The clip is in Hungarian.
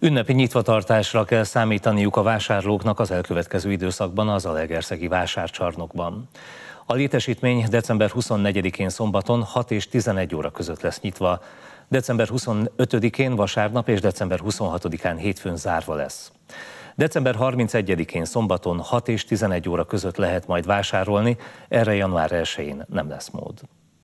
Ünnepi nyitvatartásra kell számítaniuk a vásárlóknak az elkövetkező időszakban az Alegerszegi vásárcsarnokban. A létesítmény december 24-én szombaton 6 és 11 óra között lesz nyitva. December 25-én vasárnap és december 26-án hétfőn zárva lesz. December 31-én szombaton 6 és 11 óra között lehet majd vásárolni, erre január 1-én nem lesz mód.